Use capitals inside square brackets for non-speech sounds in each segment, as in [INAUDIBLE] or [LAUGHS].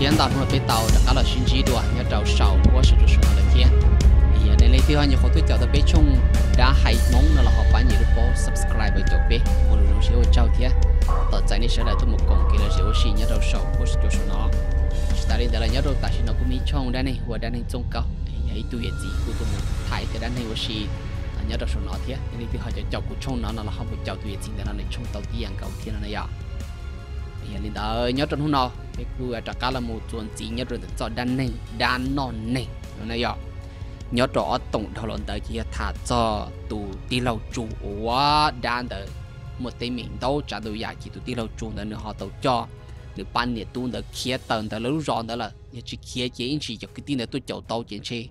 先打通了被刀的阿拉寻几多，要找少我是就是我的天。也那那地方你好对掉的被冲，然后还弄那了好把你的包 subscribe 掉呗，我的东西我找天，到在你手来这么攻给了，我是要找少我是就是那。ta đi là nhớ đâu ta xin nó cũng mi chong đây này và đây này trông cao ấy tu gì của tôi thay cái đây này và xì nhớ đâu số nó thế nên thì họ cho chọc của chong nó là không có chọc tu gì đây là này chong tàu tiền cầu thiên này à thì lì đó nhớ trong hôm nọ cái cú trả cá là một chuẩn chỉ nhớ rồi cho đan này đan non này nó này rồi nhớ rõ tổng đầu lần tới kia thả cho tụ đi lâu chủ quá đan tới một tên mình đâu trả đồ giả chỉ tụ đi lâu chủ nữa họ tàu cho được ban nhiệt tu được kia tần tới lúc rõ đó là nhớ chỉ kia chỉ anh chỉ cho cái tin này tôi chậu tàu chỉ chi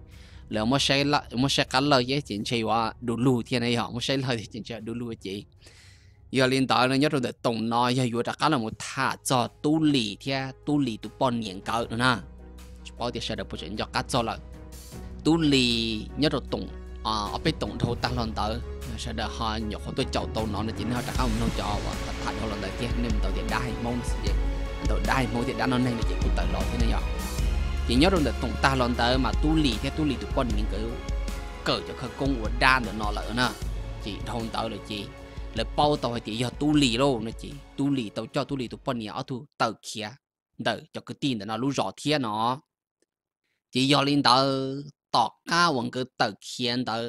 lỡ mà xe là mà xe cá lời với chỉ chi quá đủ lù thì này họ mà xe lời thì chỉ đủ lù chỉ giờ liên tới nó nhất rồi để tổng nó giờ vừa đã cá là một cho tu lì thế tu lì tu bòn nghiền cỡ nữa nè bao tiền sẽ được bồi cho cá cho là tu lì nhất rồi tổng à ờ, ở bên tổng thâu tăng lên tới sẽ được họ ờ, nhỏ không tôi chậu tàu nó là chính họ đã không nó cho và tất cả đó là nên tàu tiền đai mong gì tàu đai mong tiền đã nó nên là chỉ cũng tới lo thế này nhở chỉ nhớ rồi là ta lên tới mà tu lì thế tu lì tu bòn nghiền cỡ cỡ cho khởi công của đan rồi nó lỡ nè chỉ thôn tới là chỉ là bao tàu thì giờ tu lì luôn nó chị, tu lì tàu cho tu lì tàu bọn nhỏ thu tàu kia đợi cho cái tin nó lú rõ thiên nó chỉ giờ lên tàu tàu cá vẫn cứ tàu kia tàu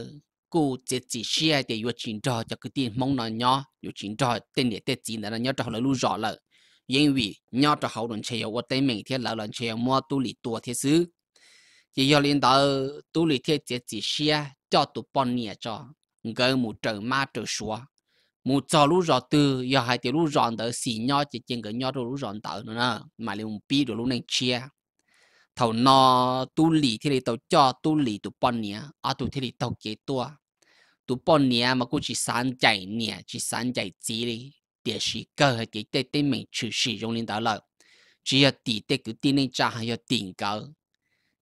cô chỉ chỉ xe để yêu chín trò cho cái tin mong nó nhỏ yêu chín trò tên để tên gì là nhỏ trò là lú rõ là 因为鸟着好轮车，我对明天老轮车摸肚里多些事，也要领导肚里天节几些，叫都半年着，我母正妈就说。một trò lu rõ từ giờ hai tiểu lu rõ tới xì nho chỉ trên cái nho rồi lu rõ tới nữa nè mà liền pi rồi lu nên chia thầu nó tu lì thì lấy tàu cho tu lì tụ pon nia à tu thì lấy tàu kế tua tụ pon nia mà cũng chỉ sáng chạy nia chỉ sáng chạy chỉ đi để sĩ cơ hay chỉ để để mình chịu sử dụng lên đó là chỉ là tỷ để cứ tin nên cha hay là tiền cơ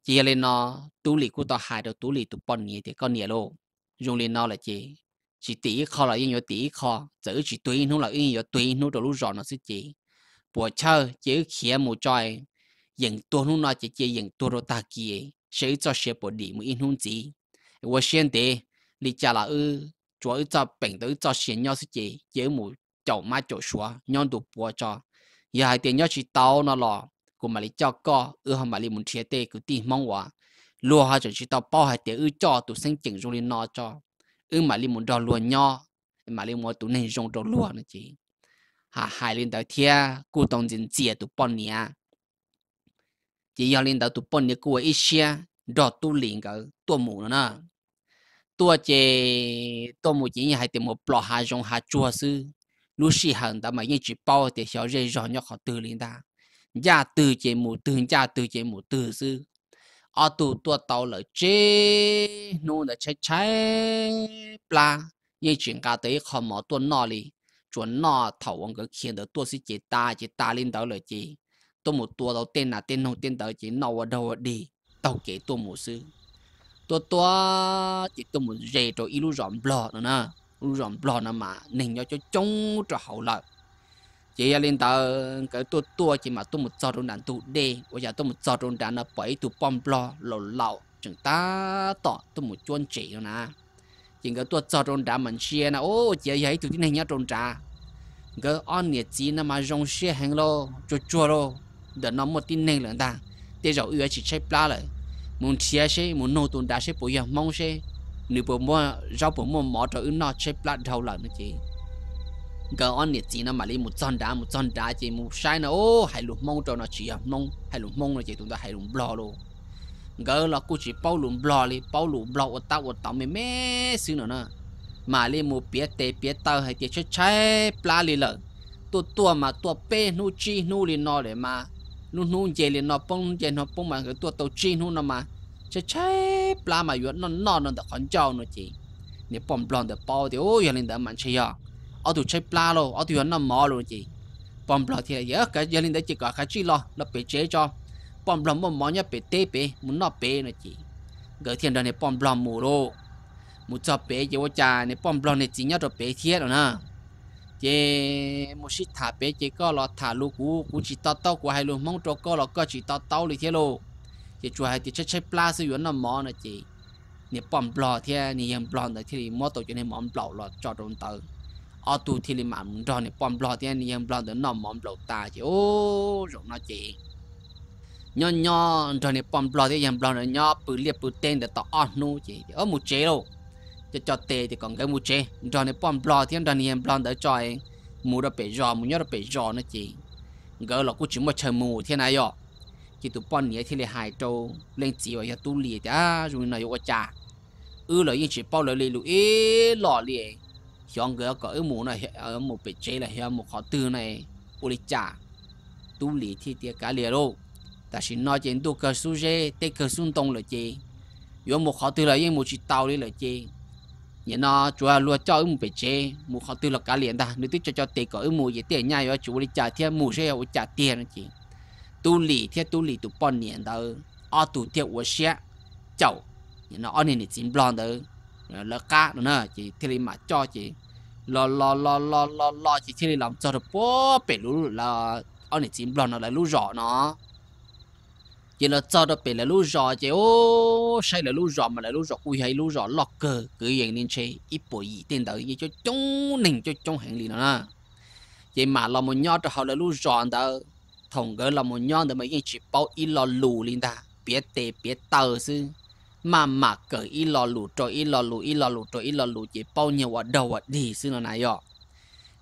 chỉ là nó tu lì của tao hai đầu tu lì tụ pon nia thì con nia luôn dùng lên nó là chỉ chỉ tỷ kho là yên yo tỷ kho chữ chỉ tuy nó là yên yo tuy nó đồ lúc rõ nó sẽ chỉ bộ chơi chỉ khía một tròi yên tua nó nói chỉ chỉ yên tua đồ ta kia sẽ cho sẽ bộ đi một yên hôn gì và hiện thế, lý cha là ư chỗ ư cho bệnh tới cho hiện nhau sẽ chỉ chữ mù chậu má chậu xóa nhau đồ bộ cho giờ hai tiền nhau chỉ tao nó lo, của mà lý cho co ư không mà lý muốn chia tê cứ tìm mong quá lúa hai chỉ tao bao hai tiền ư cho tụ sinh chỉnh rồi nó cho ư mà li muốn đo lúa nho mà li muốn tụi này rong đo lúa nữa chị hà hai lên đầu thia cụ tông dân chia tụ bọn nia chỉ do lên đào tụ bọn nia cụ ở Asia đo tu liền cả tua mù nữa nè tua chè tua mù chỉ như hai tiền một bọ hà rong hà chua sư lúc xì hận ta mà yên chỉ bao thì xéo dây rong nhau khó từ liền ta gia dạ, tư chè mù từ gia dạ, tư chè mù tư sư ở ờ, tụ tua tàu lợi chế nô là chế chế pla ye chuyện cá tới không mỏ tua nọ li chuẩn nọ thầu ông cứ khiến được tua sĩ chế ta chế ta lên đầu lợi chế tôi một tua đầu tên là tên hồng tên đầu chế nọ ở đâu đi tàu chế tôi một sư tôi tua chỉ tôi một dễ rồi ilu rộn blo nữa nè ilu rộn blo nữa mà nên cho cho chống cho hậu lợi chỉ lên tờ cái tua tua chỉ mà tôi một trò trong đàn tụ đê bây giờ tôi một trò trong đàn nó bởi tụ bom lo lẩu lẩu chúng ta tỏ tôi một chuôn chị rồi nè chỉ cái tua trò trong đàn mình chia nè ô chỉ ấy tụi này nhá trong trà cái ăn nhiệt chỉ nè mà rong xe hàng lo chua chua lo để nó một tin này lần ta để rồi ưa chỉ chơi pla lại muốn chia xe muốn nô tụi đá xe bây giờ mong xe nếu bố mua rau bố mua mỏ cho ưa nó chơi pla đầu lần nữa chị gờ on nhiệt gì nó mà lấy một giòn đá một giòn đá chỉ một sai nó ô hay lùm mông cho nó chỉ à mông hay lùm mông nó chỉ tụi ta hay lùm bò luôn gỡ là cô chỉ bao lùm bò đi bao lùm bò ở tao ở tao mày mẹ xứ nữa nè mà lên một bía tê bía tao hay tiệt chết cháy pla lì lợ tua tua mà tua pe nu chi nu lì nó để mà nu nu về lì nó bông về nó bông mà cái tua tàu chi nu nó mà chết cháy pla mà yến nó nó nó được con trâu nó chỉ nếu bông bom được bao thì ôi yến lên đó mà chơi à ở tụ chơi pla lo ở tụ nó mò lo chị. bom bờ thì giờ cái giờ linh đấy chỉ có khai chi lo nó bị chế cho bom bờ mà mò nhá bị tê bị muốn nó bị nữa chị gửi tiền đời này bom bờ mù lo mù cho bị giờ cha này bom bờ này chỉ nhớ rồi bị thiệt rồi nè chị một xí thả bị chỉ có lo thả lu cú cú chỉ tao tao của hai lu mong cho có lo có chỉ tao tao lì thiệt lo chị chùa hai thì chơi chơi pla sư nó mò nữa chị 你帮不了天，你也不了那天，没到就你忙不了了，找中等。ở tu thì lên mà muốn rồi này bom bò thì anh em bò đến nằm mỏm bò ta chứ ô rồi nó chị nhon nhon rồi này bom bò thì anh em bò rồi nhỏ bự liệt bự tên để tỏ ăn nu chị ở một chế đâu cho cho tê thì còn cái một chế rồi này bom bò thì anh em bò để cho anh mua được bể giò mua nhớ được bể giò nó chị gỡ là cũng chỉ một chờ mù thế này rồi chỉ tụ bọn nhé thì lại hai châu lên chỉ vào tu liệt đã rồi nói yêu cha ư lời yên chỉ bao lời lì lụi lọ liền hiện cái có ở một này ở một bể chế là hiện một khó tư này lịch trả tu lý thì tiếc cả liền đâu ta xin nói chuyện tu cơ su dê tê cơ sun tông là chế có một khó tư là yên một chỉ tàu đi là chế nhớ nó chúa luôn cho ở một bể chế một khó tư là cả liền ta nếu tiếc cho cho tê có ở một gì tiền nhai ở chủ lịch trả thì một sẽ uli trả tiền chị tu lý thì tu lý tu bón niệm đó ở tu tiếc ua xe chậu nhớ nó ở nên là chính blonde đó Ờ, lỡ cá nữa nè chỉ thì mà cho chỉ lo lo lo lo lo lo chỉ thì làm cho được bố bể lũ là ông này chim lon nó là lũ rõ nó chỉ là cho được bể là lũ rõ chỉ ô say là lũ rõ mà là lũ rõ ui hay lũ rõ lo cờ cứ vậy nên chơi ít bồi gì tiền tới gì cho chúng nình cho chúng hẹn liền nữa chỉ mà là một nhau cho họ là lũ rõ đó thùng gỡ là một nhau để mà cái chị bao ít lo lù liền ta biết tệ biết tờ xứ mà mà cỡ y lò lù trò y lò lù y lò lù trò y lò lù chỉ bao nhiêu ở đâu ở đi xin là này ạ,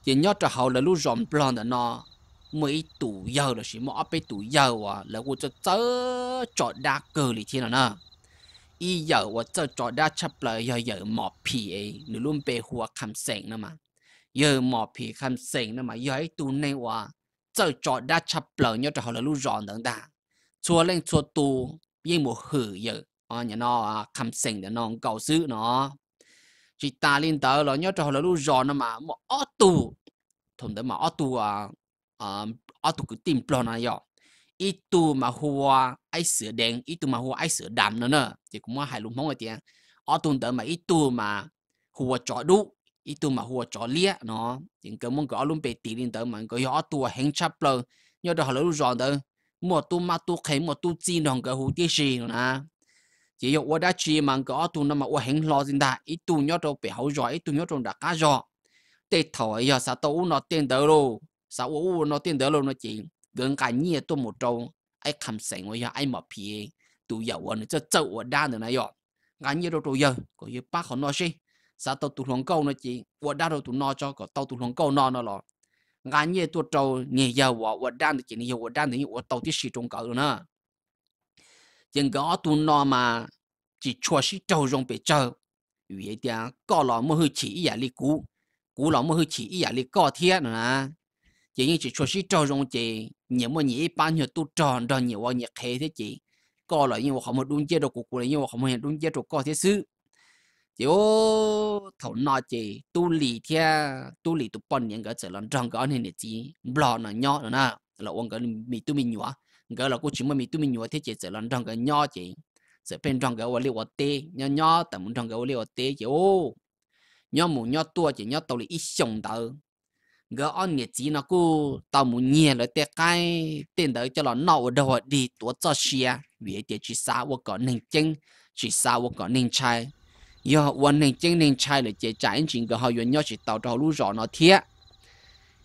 chỉ nhớ cho hậu là lúc rộn blonde nó mấy tủ dầu là mà mỗi bên tủ dầu à là cô cho chớ chọn đa cơ lì thiên là nè y dầu à chớ chọn đa chấp lại giờ giờ mỏ pì ấy nửa luôn bề hùa khăm sẹn nữa mà giờ mỏ pì khăm sẹn nữa mà giờ ấy tủ này à chớ chọn đa chấp lại nhớ cho hậu là lúc rộn đằng ta chua lên chua tu yên một hử giờ à nhà nó cầm à, sinh để nó cầu sự nó chỉ ta lên tới là nhớ cho là lu rò nó mà mà ở tù thùng tới mà ở tù à à ờ, ở tù cứ tìm plon này rồi ít tù mà hoa ai sửa đen ít tù mà hoa ai sửa đầm nữa nữa thì cũng hai lùng mong cái tiếng ở tù tới mà ít tù mà hoa chó đu ít tù mà hoa chó lia nó những cái mong cái luôn bị tì lên tới mà cái ở tù hẹn chắp plon nhớ cho là lu rò tới một tu ma tu khen một tu chi nòng cái hủ tiêu gì nữa chỉ có ở đó chỉ mang cái ở tu nó mà ở hình lo gì đã ít tu nhớ đâu bị hậu rồi ít tu nhớ trong đã cá rồi tê thổi giờ sao tu nó tiền đỡ luôn sao u nó tiền đỡ luôn nó chỉ gần cả nhia tu một trâu ai cầm sành rồi ai mà phi tu giàu ở cho châu ở đa được này rồi ngã nhia đâu rồi giờ có như bác họ nói gì sao tao tu lòng câu nó chỉ ở đa đâu tu nó cho có tao tu lòng câu nó nó rồi ngã nhia tu trâu nhia giờ ở ở đa thì chỉ nhia ở đa thì ở tàu thì xì trong cỡ nữa dân gõ tu no mà chỉ chua sĩ trâu rong bể trâu vì vậy thì có lò mà hơi chỉ giả li cũ cũ lò mua hơi chỉ giả li có thiết nữa chỉ như chỉ chua sĩ trâu rong chỉ nhiều mà nhiều bán nhiều tu tròn rồi nhiều nhiều khé thế chỉ có lò như họ không muốn chết đồ cũ cũ là như không muốn đun chết được có thế xứ chỉ ô thầu nọ chỉ tu lì thia tu lì tu bận những cái trở làm trong cái này chỉ bỏ nó nhỏ nữa là ông cái mình tu mình nhỏ cái là cô chỉ mới mình tụi mình nhớ thế chị sẽ lần trong cái nhỏ chị sẽ bên trong cái liệu tê nhỏ nhỏ tầm muốn trong cái liệu tê chị ô nhỏ mù nhỏ tua chị nhỏ tàu lì ít sông tàu cái ăn nhiệt chỉ nó cô tàu mù nhiệt là tê cái tên đấy cho nó nọ đầu đi tua cho xia vì chị chỉ sao có nên chân chỉ sao sao 我 có nên trai giờ 我能真能拆了，这展现个好原料是到着路上那天。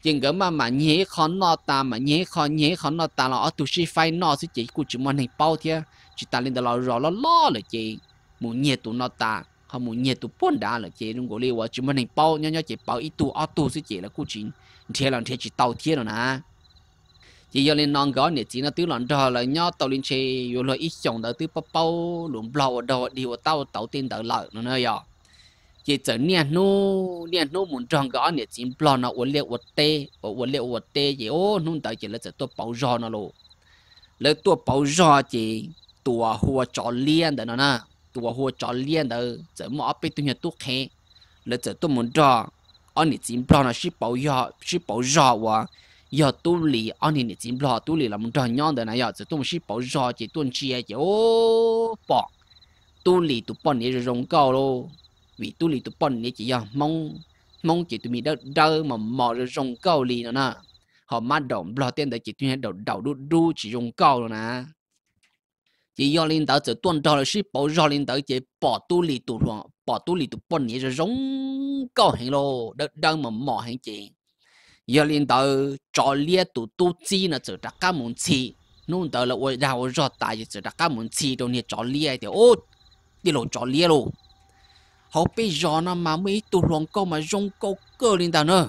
chừng gỡ mà mà nhé khó no ta mà nhé khó nhé khó no ta là ở tu sĩ phai no sẽ chỉ của chúng mình hình bao thia chỉ ta lên đó là rõ là lo là chị muốn nhé tu no ta không muốn nhé tu bốn đá là chị đừng có liên quan chúng mình hình bao nhau nhau chỉ bao ít tu ở tu sẽ chỉ là của chị thế là thế chỉ tàu thế rồi nè chỉ do lên non gõ nè chỉ nó tứ lọn đò là nhau tàu lên chơi vô lo ít chồng đỡ tứ bao bao luôn bao đò đi vào tàu tàu tin đỡ lợi nó nơi rồi chỉ trở nè nô nè nô muốn tròn cái anh chỉ bò nó uốn liệu uốn tê uốn liệu uốn tê gì ô nôn tới chỉ là chỉ tua bảo gió nó lô lấy tua bảo gió chỉ tua hoa cho liên đó nó nè tua hoa cho liên đó chỉ mà bị tụi nhà tua khe lấy chỉ tua muốn trò anh nè chỉ bò nó ship bảo gió ship bảo gió wa giờ tu lì anh ấy chỉ bò tu lì là muốn trò nhau đó nè giờ chỉ tua ship bảo gió chỉ tuân chia chỉ ô bỏ tu lì tu bỏ này rồi rong cao lô vì tu lì tu bận này chỉ giờ mong mong chị tụi mình đỡ đỡ mà mò ra rong câu lì nó nè họ mà động lo tiền để chị tụi mình đầu đầu đu đu chỉ rong câu rồi nè chỉ do linh tới chỉ tuân theo là ship bảo do linh tới chỉ bỏ tu lì tu hoàng bỏ tu lì tu bận này rồi rong câu hàng lô đỡ đỡ mà mò hàng chị do linh tới cho lia tu tu chi là chỉ đặt cả muốn chi nôn tới là ôi đào rồi tại chỉ đặt cả muốn chi đâu này cho lia thì ô đi lộ cho lia luôn họ bị gió nó mà mấy tụ lòng câu mà rong câu cơ lên tao nữa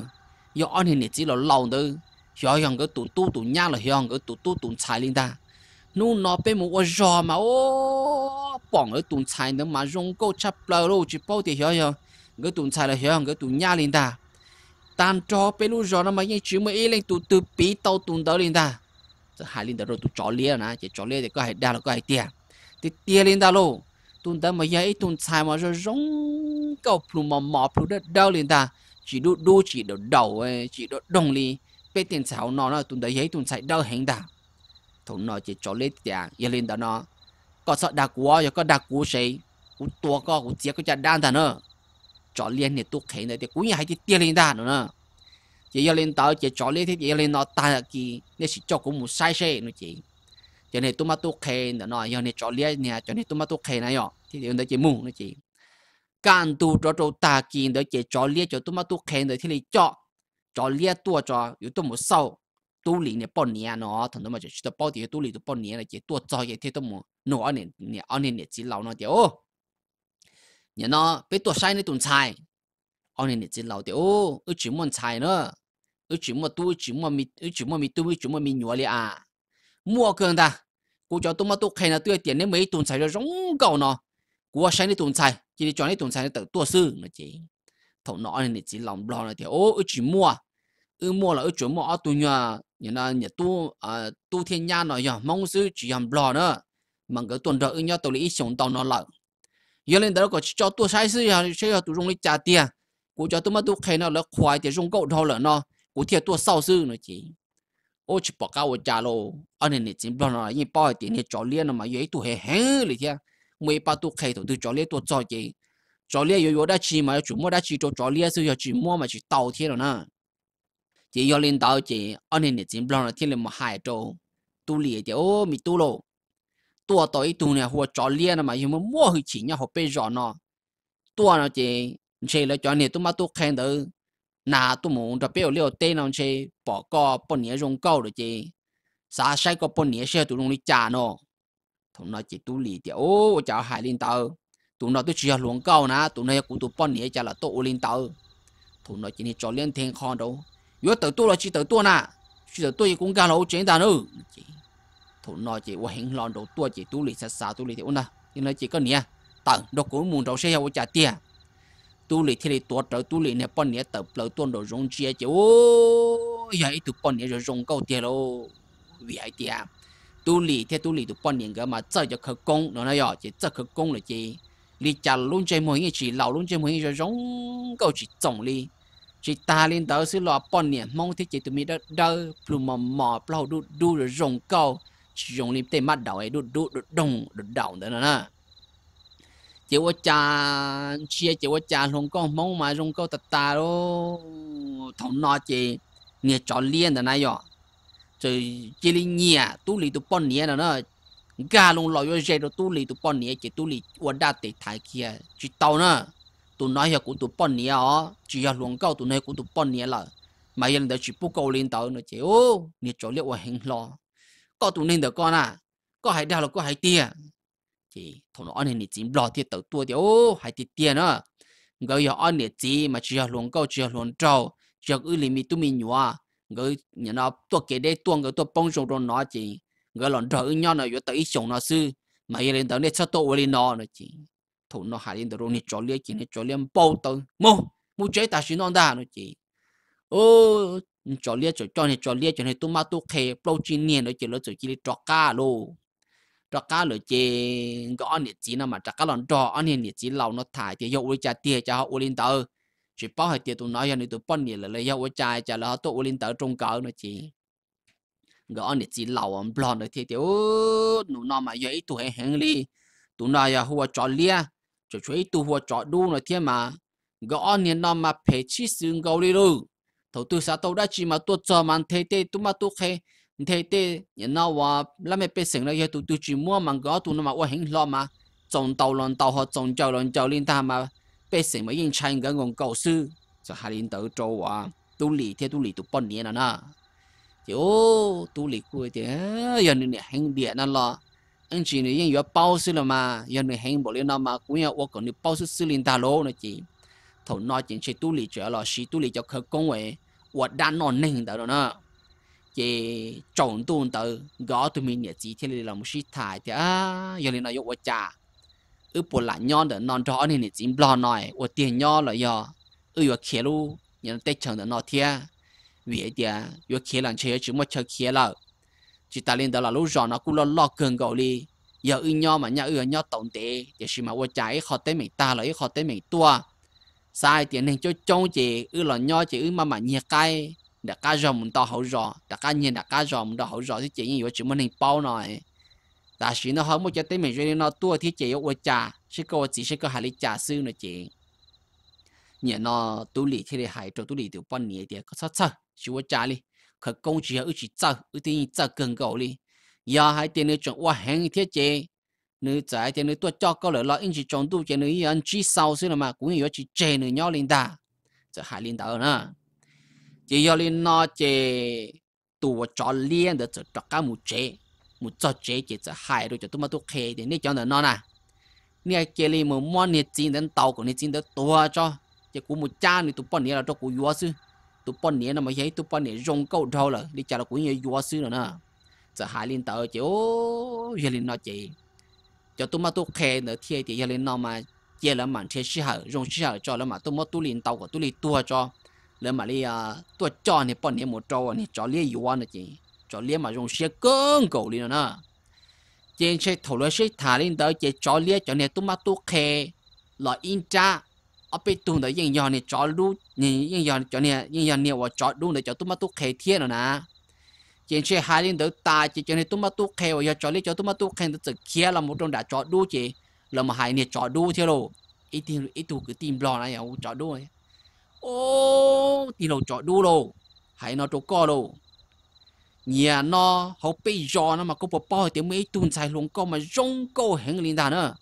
giờ anh hiện chỉ là lâu nữa giờ hàng cái tụ tu tụ nhà là hàng cái tụ tu tụ chạy lên ta nu nó bên một gió mà ô bọn cái tụ chạy nữa mà dùng câu chắp lơ lô chỉ bảo thì hiểu hiểu cái tụ chạy là hàng cái tụ nhà linh ta tan cho bên lúc gió nó mà những chuyện mà ý lên tụ từ bí tàu tụ đó lên ta hai linh ta rồi tụ chó liền à, chỉ chó liền thì có hai đa là có hai tiền, thì tiền linh ta luôn tụn ta mà dạy tụn xài mà rồi rong cầu phụ mà mỏ phụ đất đau liền ta chỉ đu đu chỉ đổ đầu ấy chỉ đổ đồng li bên tiền xảo nó là tụn ta dạy tụn xài đau hẹn ta thổ nó chỉ cho lấy tiền giờ liền ta nó có sợ đặc quá rồi có đặc quá gì cú tua có cú chia có chặt đan ta nữa cho liền thì tôi khen này thì cũng như hai cái tiền liền ta nữa chỉ giờ liền tao chỉ cho lấy thì giờ liền nó ta kỳ nên chỉ cho cũng một sai sai nữa chỉ cho nên tôi mà tôi khề nữa nọ cho nên cho lia nha, cho nên tôi mà tôi khề này nhở thì điều đó chỉ mù nó chỉ can tu cho cho ta kiến đó chỉ cho lia cho tôi mà tôi khề đó thì là cho cho lia tua cho yếu tôi một sâu tu lì này bao nhiêu nó thằng nó mà chỉ cho bao tiền tu lì tôi bao nhiêu là chỉ tua cho thì tôi một nọ anh này anh này chỉ lâu nó điều nhà nó bị tua sai này tuần sai anh này chỉ lâu điều ước chỉ muốn sai nữa ước chỉ muốn tu chỉ muốn mi ước chỉ muốn mi tu chỉ muốn mi nhua liền à mua cường ta cú cho tôi mà tôi khen là tôi tiền đến mấy tuần xài rồi rống cầu nó cú sáng đi tuần xài chỉ đi cho đi tuần xài tự tua sư mà chỉ thầu nọ này chỉ lòng lo này thì ô chỉ mua ư mua là ư chuẩn mua ở tu nhà nhà là nhà tu à tu thiên nha nói nhở mong sư chỉ làm lo nữa mà cái tuần đó ư nhau tôi lấy sống tàu nó lợn giờ lên đó có cho tôi sai sư nhà sẽ cho tôi dùng lấy trả tiền cú cho tôi mà tôi khen nó là khoai thì dùng cậu thôi là nó cú thiệt tôi sau sư nó chỉ ô chỉ bỏ cao cha lô anh này chỉ bỏ nó như bỏ tiền này cho liên mà vậy tụi hè hè lì thế mấy bà tụi khai tu cho liên tu cho gì cho liên yếu yếu đã chỉ mà chủ mua đã chỉ cho cho liên sự yếu chỉ mua mà chỉ tàu thế rồi nè chỉ yếu lên tàu chỉ anh này chỉ bỏ nó thế là mà hại cho tụi lì thì ô mi tụi lô ở tôi tu này hoặc cho liên mà yếu mà mua hơi chỉ nhau họ bây giờ nó tụi nó chỉ chỉ là cho này tu mà tu khai được na tu mu da pe leo te non che bỏ co bỏ nhẹ rong câu được chứ sa sai có bỏ nhẹ xe tu rong đi cha nó thằng nó chỉ tu lì tia, ô chào hải linh tàu tụ nó tu chia luồng câu na tụ nó cũng tu bỏ nhẹ cha là tu linh tàu thằng nó chỉ cho liên thiên kho đâu yếu tự tu là chỉ tự tu na chỉ tự tu cũng cả lâu chuyện ta nữa thằng nó chỉ qua hình lon đầu tu chỉ tu lì sa sa tu lì tiệt ô na nhưng nó chỉ có nhẹ tận đâu cũng muốn đầu xe ô cha tiệt Oh, tu lì thì lì tua trở tu lì nè bọn nè tập lỡ tuôn đồ rong chia chứ ô vậy tụ bọn nè rồi rong câu tiền lô vì ai tiền tu lì thì tu lì tụ bọn nè cái mà chơi cho khởi công nó nói rồi chỉ chơi khởi công là chỉ lì chả luôn chơi mỗi ngày chỉ lão luôn chơi mỗi ngày rồi rong câu chỉ trồng lì chỉ ta lên đó xí lọ bận nè mong thì chỉ tụi mình đỡ đỡ, plum mò mò plau đu đu rồi rong câu chỉ rong lì tên mắt đầu ấy đu đu đu đông đu đầu nữa nè chỉ có cha chia chỉ có cha luôn con mong mà dùng câu tất ta đó thằng nọ chị nghe cho liên là này rồi rồi chỉ là nhà tu lì tu bón nhà đó nó gà luôn lòi vô dây đó tu lì tu bón nhà chỉ tu lì ở đa tệ thái kia chỉ tàu nữa tụi nói hiệu của tụi bón nhà ó chỉ là luôn câu tụi nói của tụi bón nhà là mà hiện tại chỉ bút câu lên tàu nó chỉ ô nghe cho liệu ở hình lo, có tụi nên được con à có hãy đào là có hãy tiền chỉ thằng nó anh này chỉ lo tiền tàu tua thì ô hay tiền tiền nữa người họ anh này chỉ mà chỉ họ luôn câu chỉ họ luôn trâu chỉ ở ư mi tu mi nhua người nhà nó tua kế đây tua người tua bông sông trong nó chỉ người lòn trâu nhau nó vừa tới ít sông nó sư mà hiện lên tới đây sao tôi lên nó nữa chỉ thằng nó hay lên tới rồi này cho lia chỉ này cho lia bao tàu mua mua chế ta xin nó ra nó chỉ ô cho lia cho cho này cho lia cho này tu ma tu khề bao chi niên nữa chỉ lỡ chỉ đi cho cá luôn cho cá lửa chê gõ nhiệt chỉ nó mà cho cá lợn trò anh hiền nhiệt chỉ lâu nó thải thì dụ với cha tiền cho họ ulin tờ chỉ bảo hệ tiền tụi nói cho nên tụi bọn nhiệt là lấy dụ với cha cha là họ tụi ulin tờ trung cỡ nó chỉ gõ nhiệt chỉ lâu ông blon rồi thì thì ô nụ nó mà vậy tụi hẹn đi tụi nó giờ hùa cho lia cho chuối tụi hùa cho đu rồi thế mà gõ nhiệt nó mà phải chi sương gấu đi luôn thầu tư sao tao đã chỉ mà tụi cho mà thế thế tụi mà tụi khe thế tê nhìn nó và làm mấy bé sinh là giờ tụi tụi chỉ mua mang cái tụi nó mà quá hình lo mà trồng đầu lòng đầu họ trồng chậu lòng chậu linh ta mà bé sinh mà yên chăn cái ngon cầu sư cho hai linh đầu chỗ và tụ lì thế tụ lì tụ bốn niên rồi thì ô tụ lì cuối thì giờ này hình điện nó lo anh chị này yên vừa bao sư là mà giờ này hình bộ lên nó mà cũng yêu còn được bao sư sư linh ta lô nữa chị thầu nói chuyện chị tụ lì chuyện là chị tụ lì cho khởi công vậy và đang nói nền đó nữa chị trộn tuôn tự gõ tụi mình nhẹ chỉ thế là một shit thải thì à giờ lên nói yêu cha ư bộ là nhon để non rõ nên chỉ lo nói của tiền nho là do ư yêu kia lu nhận tết chẳng để nó thia vì thì yêu à, kia làm chơi chỉ một chơi kia là chỉ ta lên đó là lúc rõ nó cũng lo lo cường gạo đi giờ ư nho mà nhà ư nho tổng tế thì xí mà của trái khó tới mình ta là khó tới mình tua sai tiền nên cho trông chị ư là nho chị ư mà mà nhiệt cay đã cá rò mình to hậu rò đã cá nhiên đã cá rò mình to hậu rò thì chị như vậy chỉ muốn hình bao này ta chỉ nó không một cái tên mình rồi nó tua thì chỉ ở cha, sẽ có chỉ sẽ có hai ly trà sư nữa chị nhà nó tu lì thì để hai chỗ tu lì tiểu bao nhiêu thì có sao sao chỉ ở trà đi khởi công chỉ ở chỉ chờ ở tiền chờ cần cầu đi giờ hai tiền nữa chọn qua hàng thiết chế nữ trái thì nữ tua cho câu lời lo in chỉ chọn tu chế nữ yên chỉ sau xí là mà cũng như chị chế nữ nhau linh ta giờ hai linh ta nữa chỉ do lên nó chế tù cho liên được cho cả một chế một cho chế chỉ cho hai rồi cho tụi mà tụi khề thì nên cho nó nó nè nè chế lên một món nè chín đến tàu của nè chín đến tua cho chỉ của một cha nè tụi bọn nè là cho của vua sư tụi bọn nè nó mà thấy tụi bọn nè rong câu đâu là đi chả là của nhà vua sư rồi nè cho hai liên tàu chỉ ô giờ lên nó chế cho tụi mà tụi khề nữa thì thì giờ lên nó mà chế là mặn thế sư hở rong sư hở cho là mà tụi mà tụi liên tàu của tụi liên tua cho lỡ mà đi à tôi cho này bọn này một trâu này cho lia yuan là chị cho lia mà dùng xe cơn cổ đi nữa trên xe thổ lối xe thả lên tới chị cho lia cho này tôi mà tôi khe là in cha ở bên tuần tới những giờ này cho lu những giờ cho này những giờ này và cho lu này cho tôi mà tôi khe thiên rồi nè trên xe hai lên tới ta chị cho này tôi mà tôi khe và cho lia cho tôi mà tôi khe tôi kia là một trong đã cho lu chị lỡ mà hai này cho lu thế rồi ít tiền ít tu cứ tìm lo này ông cho lu này ô thì nó cho đu đồ hay nó cho co đồ nhà nó học bây giờ mà có bộ bao tiếng mấy tuần sai luôn có mà rong cô hẹn liền ta nữa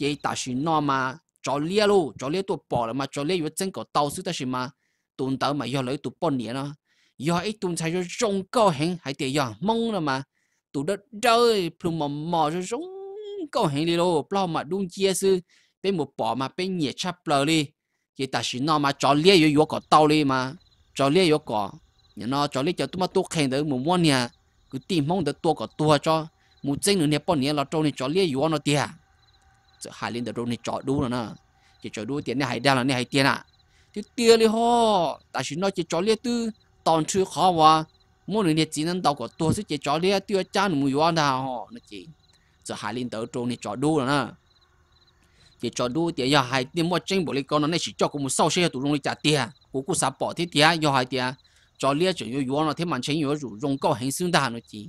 vậy ta chỉ nó mà cho lia luôn cho lia tụ bỏ mà cho lia vừa chân có tàu sư ta chỉ mà tuần tới mà do lấy tụ bỏ nhẹ nó do ấy tuần sai cho rong cô hẹn hay tiền do mong là mà tụ rơi plum mò mò cho rong cô hẹn đi luôn plum mà đun chia sư bên một bỏ mà bên nhẹ chắp lờ đi 也但是那嘛，找猎有有个道理嘛，找猎有个，你那找猎就多么多看到某某呢，个地方的多个多着，某真人呢半年了，找你找猎有那点，这海里的找你找多了呢，就找多点呢海带了呢海点啊，就掉了哈，但是那就找猎都当初好哇，某人呢只能到个多是就找猎丢家里没有那哈，那就这海里头找你找多了呢。chỉ cho đủ tiền giờ hai tiền mua chân bộ lấy con nó này chỉ cho cũng một sau xe tụ rong đi trả tiền cũng cũng sắp bỏ thế tiền giờ hai tiền cho lia chỉ yêu nó thế mà chân yêu rủ rong cao hành xương đa nó chỉ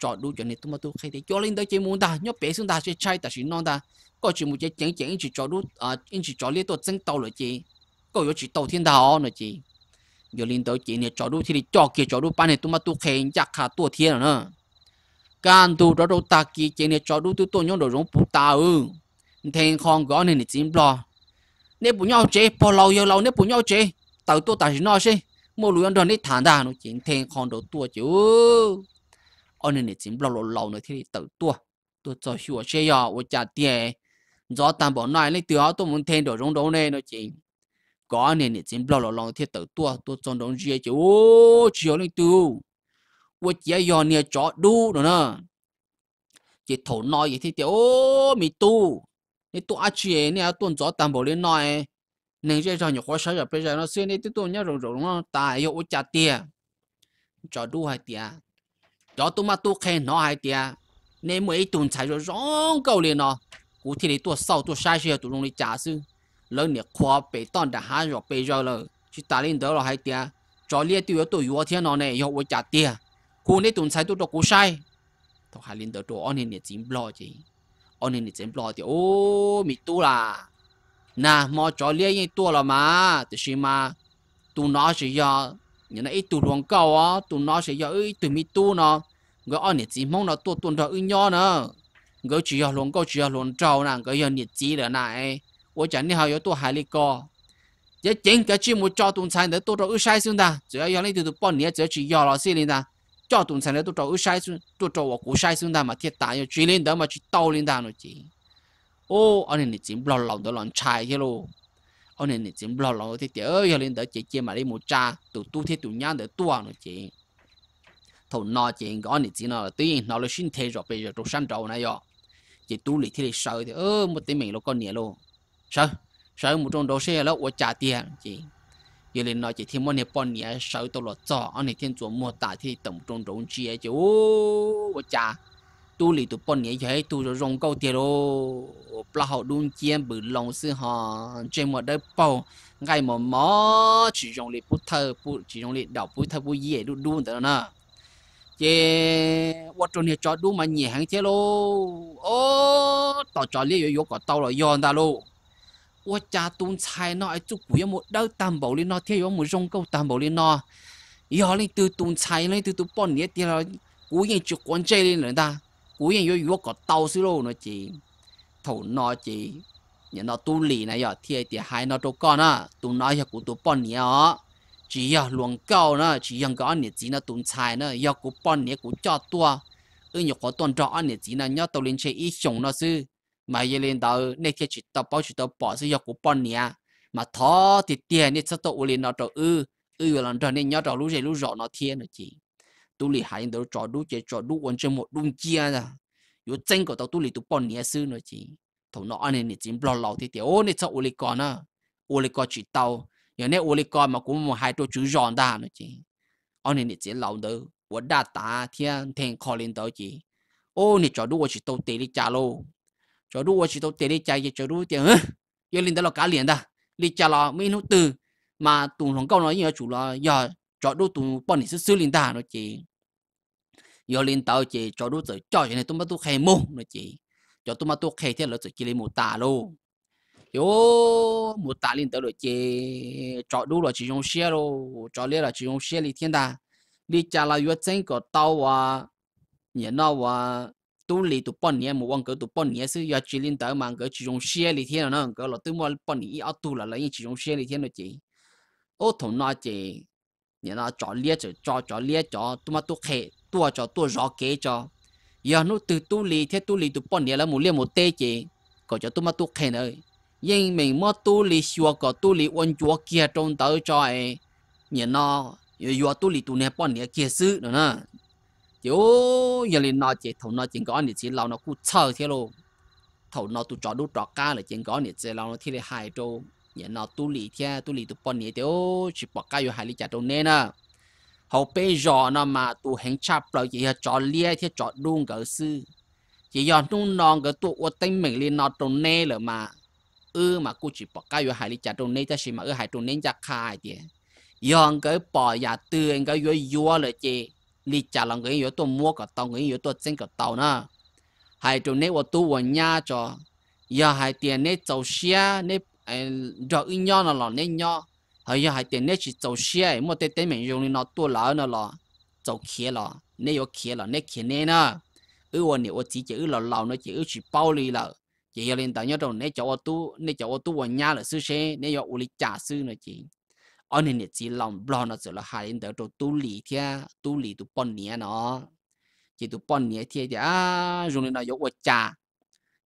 cho đủ chuyện này tụi mà tụi khai thế cho lên đó chỉ muốn ta nhớ bé xương đa sẽ chạy ta chỉ non ta có chỉ một cái chén chén chỉ cho đủ à chỉ cho lia tôi chân tàu rồi chỉ có yêu chỉ tàu thiên đào nó chỉ giờ lên đó chỉ này cho đủ thì cho kia cho đủ ban này tụi mà tụi khai chắc khá tụi thiên rồi nữa can tu đó đâu kia chỉ này cho đủ tụi tôi nhớ đồ rong bù ta thèn con gõ nên chín bò nếu bún nhau chế bò lâu yêu lâu nếu bún nhau chế tàu tôi tàu nó chứ mua lúa đòn để thản đà nó chín thèn con đồ tua chứ ông nên chín bò lâu lâu nữa thì tàu tua tôi cho sửa chế yo tôi trả tiền gió tạm bỏ nói lấy từ tôi muốn thèn đồ rong đồ này nó chín có nên chín bò lâu lâu thì tàu tua tôi cho đồ gì chứ chiều lấy từ tôi chỉ yo nia chó đu nữa chỉ thổ nói gì thì tiểu mi tu 你多阿姐，你还多做担保的那，能这上你花啥也别上，那所以你这多你肉肉那大要我家爹，找多还爹，找多嘛多看那还爹，你每顿菜就上够了呢，cụ thể là tôi sau tôi sai sửa tôi dùng để trả sư lớn nè khoa bể tòn đã há rồi bể rồi là chỉ ta lên đó là hai tia cho lia tiêu tôi yếu thiên nó này yếu với trả tia cụ này tuần sai tôi đâu cụ sai tôi lên đó tôi ăn nên nè chim lo chứ ông nên chém lo thì ô mi tu là nà mò chó lia như tu là mà thì xí mà tu nó ít tu ruộng cầu á tu nó sẽ ít tu mi tu nó người ông nên chỉ mong nó tu tuần thọ ít nhỏ nữa người chỉ do ruộng chỉ do trâu nè người giờ nhiệt chỉ là này tôi chẳng đi học yếu tu hải lý co chỉ chính cái chuyện một cho tuần sai nữa tu đó ít sai xuống ta chỉ là do này từ từ bao nhiêu chỉ chỉ xí lên ta cho tụi sản tu trâu sai xuống tu trâu ở cũ sai xuống ta mà thiết tại chỉ lên đó mà chỉ tàu lên ta nó chỉ ô anh này chỉ lo lòng đó lòng chai hết luôn, anh này chỉ lo lòng thế thì ơi lên đó chỉ chỉ mà đi một cha tụi tu thế tụi nhang để tua nó chỉ thầu nọ chỉ anh này chỉ nó tuy nó là sinh thế rồi bây giờ trâu sản trâu này rồi chỉ tu lý thế thì sợ thì ơ một tí mình nó có nhẹ luôn, sợ sợ một trong đồ xe nó quá trả tiền chỉ giờ lên nói chỉ thêm một nếp bọn nhé sáu tàu lọ giỏ anh này thiên chúa mua tả thì tổng trong đống chia chứ ô cha tu lì tu bọn nhé vậy tu rồi rong câu tiền ô là họ đun chiên bự lòng sư họ trên một đất bầu ngày mà mò chỉ rong lì bút thơ chỉ rong lì đọc bút thơ bút dễ đun đun thế nào chế vợ chồng nhà cho đủ mà nhẹ hàng chế lô ô tao cho lý yếu có tao là yon ta luôn. 我家 tôn sai nó ai chút quý một đâu tam bảo lên nó theo yếu một rong câu tam bảo lên nó giờ lên từ tôn sai lên từ từ bọn nhé thì là cú yên chụp quan chơi lên nữa ta cú yên yếu yếu có tàu xí lô nó chỉ thầu nó chỉ nhà nó tu lì này giờ thì thì hai nó đâu con á tụi nó giờ cũng tụi bọn nhé chỉ giờ luồng câu nó chỉ giờ có anh nhé chỉ nó tôn sai nó giờ cũng bọn nhé cũng cho tua ư nhục có tuần trọ anh nhé chỉ là nhớ tàu lên chơi ít chồng nó xứ mà yên lên đó, nên thiết chỉ tao bao chỉ tao bỏ sự yêu của bọn nha, mà thọ thì tiền nên sao tao u lên nó trâu ư ư lần trâu nên nhớ trâu lú gì lú rõ nó thiên rồi chị tu lì hai đầu trò đu chế trò đu quân chơi một đun chia ra yếu chân của tao tu lì tu bọn nhá sư nữa chị thằng nó anh nên chỉ bỏ lầu thì tiền ô nên sao u lì còn à u lì còn chỉ tao giờ nên u lì còn mà cũng một hai đôi chữ giòn ra nữa chị anh nên chỉ lầu đó 我大打天天靠领导去，哦，你找到我去斗地里家喽。chỗ đu chỉ tôi tiền đi chạy về chỗ đu tiền hả giờ linh đã lo cá liền đã, đi chả lo mấy nút từ mà tụng lòng câu nói như chủ lo giờ cho đu tụng bọn này sướng linh ta nói chị giờ linh tao chị cho đu rồi cho này tôi bắt tôi khai mông nói chị cho tôi bắt tôi khai thế là tôi chỉ lấy một tà luôn yo một tà linh tao rồi chị cho đu là chỉ dùng xe luôn chỗ lên là chỉ dùng xe đi thiên ta đi chả lo vừa chân có tao à nhớ nào à tu li tu bọn nhé một ông cỡ tu bọn nhé sư giờ chỉ liên tới mà cỡ chỉ dùng xe li thiên nó cỡ là tu mua bọn nhé ở tu là lấy chỉ dùng xe li thiên nó chỉ ô thùng nó chỉ nhé nó chọn lia chọn chọn chọn lia chọn tu mà tu khệ tu chọn tu rõ kế cho giờ nó từ tu li thế tu li tu bọn nhé là một lia một tê chỉ có cho tu mà tu khệ nữa nhưng mình mua tu li xua có tu li ôn chúa kia trong tới cho ấy nhé nó giờ tu li tu nè bọn nhé kia sư nữa nè chú giờ liền nói chuyện thầu nói chuyện có thì chỉ lâu nó cứ chờ thế luôn thầu nó tụi trò đút trò cá là chuyện có thì chỉ lâu nó thi là hai trâu nhà nó tu lì thế tu lì tu bón nhỉ tiêu chỉ bỏ cá vô hai lì chả trâu nên nè hậu bây giờ nó mà tu hành cha bảo chị trò lia thế trò đun cỡ sư chỉ giờ nung non cái tu ở tinh mình liền nó trâu nê là mà ư mà cô chỉ bỏ cá vô hai lì chả trâu nê ta chỉ mà ở hai trâu nê chả khai thì giờ cái bỏ nhà tư cái vô vô là li trả lòng người yếu tố mua cả tàu người yếu tố chân cả tàu na hai chỗ này tu vào nhà cho giờ hai tiền này tàu xe này rồi in nhau nó là nên nhau hay giờ hai tiền này chỉ tàu xe mà tới tới mình dùng nó tu lão nó là tàu kia là này có kia là này kia này na ư vào này chỉ chỉ ư là lão nó chỉ ư chỉ bao lì là chỉ giờ lên tàu nhau rồi này cháu tu này cháu tu vào nhà là sư xe này có uli trả sư nè chỉ ở nên chỉ lòng lo nó rồi là hai đến đó tu lý thế tu lý tu bận nhẹ nó chỉ tu bận nhẹ thế à dùng nó yếu quá